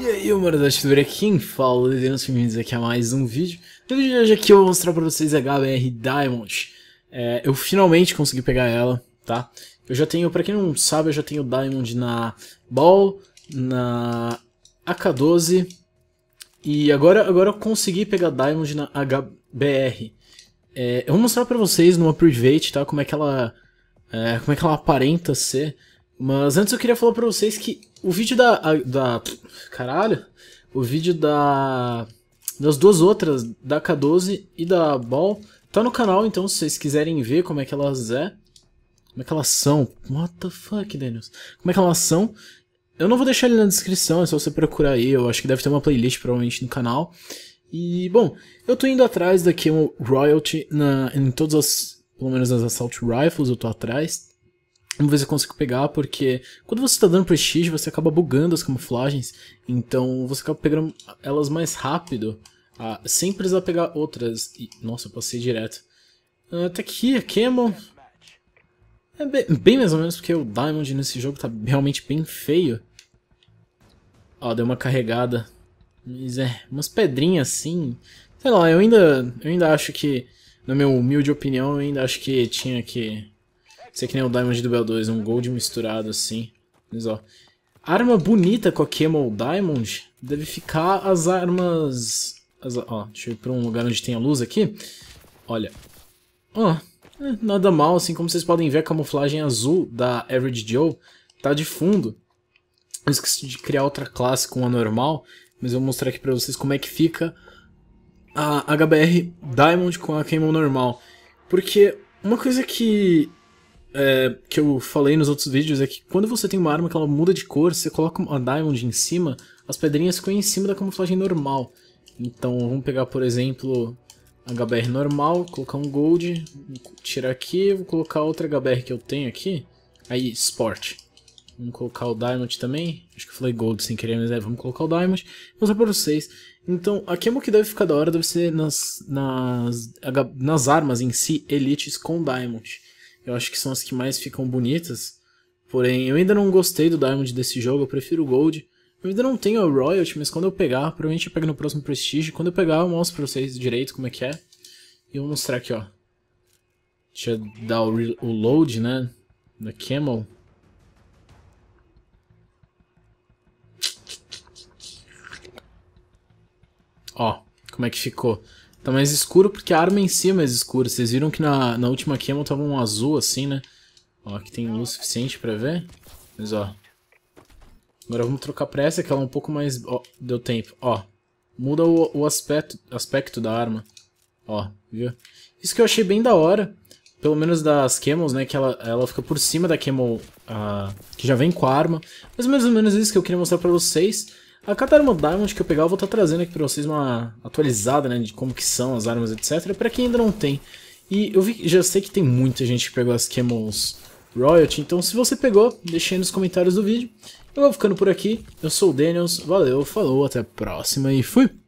E aí, humanidade tudo é quem fala, Liderança né, Femininas aqui a mais um vídeo. No vídeo de hoje aqui eu vou mostrar pra vocês a é HBR Diamond. É, eu finalmente consegui pegar ela, tá? Eu já tenho, pra quem não sabe, eu já tenho Diamond na Ball, na AK-12 e agora, agora eu consegui pegar Diamond na HBR. É, eu vou mostrar pra vocês numa private, tá? Como é que ela, é, como é que ela aparenta ser. Mas antes eu queria falar pra vocês que o vídeo da. A, da caralho! O vídeo da. Das duas outras, da K12 e da Ball, tá no canal, então se vocês quiserem ver como é que elas é. Como é que elas são? What the fuck, Daniels? Como é que elas são? Eu não vou deixar ele na descrição, é só você procurar aí. Eu acho que deve ter uma playlist provavelmente no canal. E, bom, eu tô indo atrás daqui um royalty na, em todas as. Pelo menos as Assault Rifles eu tô atrás. Vamos ver se eu consigo pegar, porque quando você está dando prestígio, você acaba bugando as camuflagens, então você acaba pegando elas mais rápido, ah, sem precisar pegar outras. E, nossa, eu passei direto. Até ah, tá aqui, a Camel. É bem, bem, mais ou menos porque o Diamond nesse jogo tá realmente bem feio. Ó, ah, deu uma carregada. Mas é, umas pedrinhas assim. Sei lá, eu ainda, eu ainda acho que, na minha humilde opinião, eu ainda acho que tinha que isso aqui nem o Diamond do Bell 2, um Gold misturado assim. Mas ó. Arma bonita com a Camel Diamond deve ficar as armas. As, ó, deixa eu ir pra um lugar onde tem a luz aqui. Olha. Ó, é, nada mal, assim como vocês podem ver, a camuflagem azul da Average Joe tá de fundo. Eu esqueci de criar outra classe com a normal, mas eu vou mostrar aqui pra vocês como é que fica a HBR Diamond com a Camel normal. Porque uma coisa que é, que eu falei nos outros vídeos é que quando você tem uma arma que ela muda de cor, você coloca uma Diamond em cima, as pedrinhas ficam em cima da camuflagem normal. Então vamos pegar, por exemplo, HBR normal, colocar um Gold, tirar aqui, vou colocar outra HBR que eu tenho aqui, aí Sport. Vamos colocar o Diamond também. Acho que eu falei Gold sem querer, mas é, vamos colocar o Diamond. Vou mostrar pra vocês. Então, é a camo que deve ficar da hora deve ser nas, nas, nas armas em si, Elites com Diamond eu acho que são as que mais ficam bonitas. Porém, eu ainda não gostei do Diamond desse jogo, eu prefiro o Gold. Eu ainda não tenho o Royalty, mas quando eu pegar, provavelmente eu pego no próximo Prestige. Quando eu pegar, eu mostro pra vocês direito como é que é. E eu vou mostrar aqui, ó. Deixa eu dar o, o load, né? Da Camel. Ó, como é que ficou. Tá mais escuro porque a arma em si é mais escura. Vocês viram que na, na última queima tava um azul assim, né? Ó, aqui tem luz suficiente pra ver. Mas ó. Agora vamos trocar pra essa que ela é um pouco mais... Ó, deu tempo. Ó. Muda o, o aspecto, aspecto da arma. Ó, viu? Isso que eu achei bem da hora. Pelo menos das Camels, né? Que ela, ela fica por cima da Camel uh, que já vem com a arma. Mas mais ou menos isso que eu queria mostrar pra vocês. A cada arma é Diamond que eu pegar, eu vou estar tá trazendo aqui para vocês uma atualizada, né, de como que são as armas, etc, para quem ainda não tem. E eu vi, já sei que tem muita gente que pegou as Camels Royalty, então se você pegou, deixe aí nos comentários do vídeo. Eu vou ficando por aqui, eu sou o Daniels, valeu, falou, até a próxima e fui!